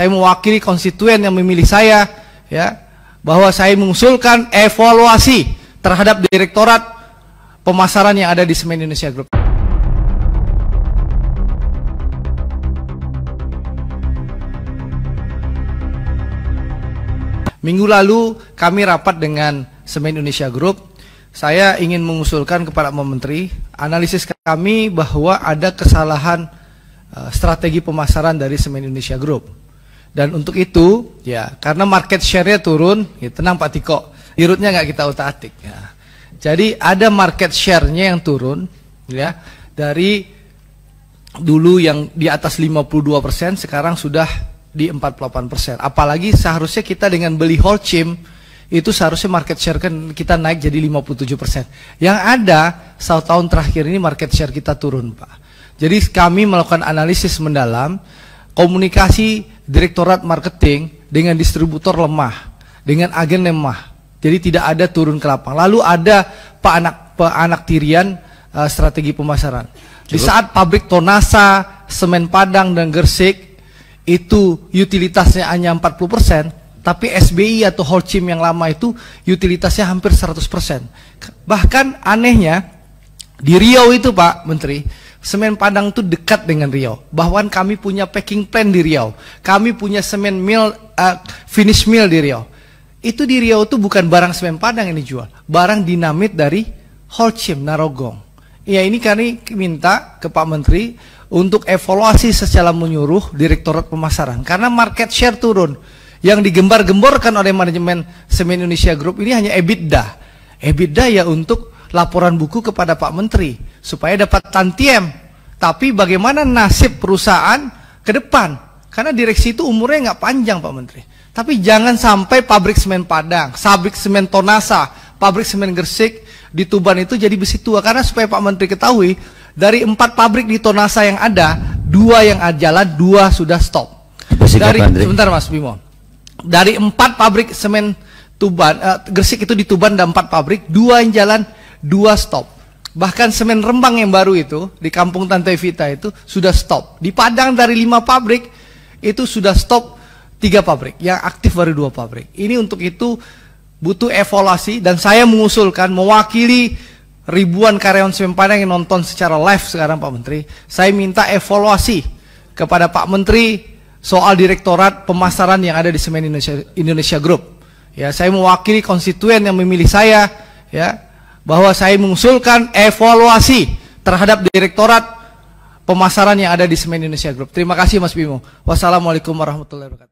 saya mewakili konstituen yang memilih saya ya bahwa saya mengusulkan evaluasi terhadap direktorat pemasaran yang ada di Semen Indonesia Group. Minggu lalu kami rapat dengan Semen Indonesia Group. Saya ingin mengusulkan kepada Menteri analisis kami bahwa ada kesalahan eh, strategi pemasaran dari Semen Indonesia Group. Dan untuk itu, ya karena market share-nya turun, ya, tenang Pak Tiko, irutnya nggak kita utak-atik. Ya. Jadi ada market share-nya yang turun, ya dari dulu yang di atas 52% sekarang sudah di 48%. Apalagi seharusnya kita dengan beli whole chain itu seharusnya market share kan kita naik jadi 57%. Yang ada satu tahun terakhir ini market share kita turun, Pak. Jadi kami melakukan analisis mendalam, komunikasi direktorat marketing dengan distributor lemah, dengan agen lemah. Jadi tidak ada turun ke lapang. Lalu ada pak anak pak anak tirian uh, strategi pemasaran. Di saat pabrik Tonasa, semen Padang dan Gersik itu utilitasnya hanya 40%, tapi SBI atau Holcim yang lama itu utilitasnya hampir 100%. Bahkan anehnya di Riau itu Pak Menteri, Semen Padang itu dekat dengan Riau. Bahkan kami punya packing plan di Riau. Kami punya semen mill, uh, finish mill di Riau. Itu di Riau itu bukan barang semen Padang yang dijual. Barang dinamit dari Holcim, Narogong. Ya ini kami minta ke Pak Menteri untuk evaluasi secara menyuruh Direktorat Pemasaran. Karena market share turun. Yang digembar-gemborkan oleh manajemen Semen Indonesia Group ini hanya EBITDA. EBITDA ya untuk laporan buku kepada Pak Menteri supaya dapat tantiem. Tapi bagaimana nasib perusahaan ke depan? Karena direksi itu umurnya nggak panjang Pak Menteri. Tapi jangan sampai pabrik semen Padang, pabrik semen Tonasa, pabrik semen Gresik di Tuban itu jadi besi tua. Karena supaya Pak Menteri ketahui, dari empat pabrik di Tonasa yang ada, dua yang jalan, dua sudah stop. dari, sebentar Mas Bimo. Dari empat pabrik semen Tuban, uh, Gresik itu di Tuban ada empat pabrik, dua yang jalan, dua stop Bahkan semen Rembang yang baru itu di kampung Tante Vita itu sudah stop. Di Padang dari lima pabrik itu sudah stop tiga pabrik. Yang aktif baru dua pabrik. Ini untuk itu butuh evaluasi dan saya mengusulkan mewakili ribuan karyawan semen Padang yang nonton secara live sekarang Pak Menteri. Saya minta evaluasi kepada Pak Menteri soal direktorat pemasaran yang ada di Semen Indonesia, Indonesia Group. Ya, saya mewakili konstituen yang memilih saya, ya, bahwa saya mengusulkan evaluasi terhadap Direktorat Pemasaran yang ada di Semen Indonesia Group. Terima kasih Mas Bimo. Wassalamualaikum warahmatullahi wabarakatuh.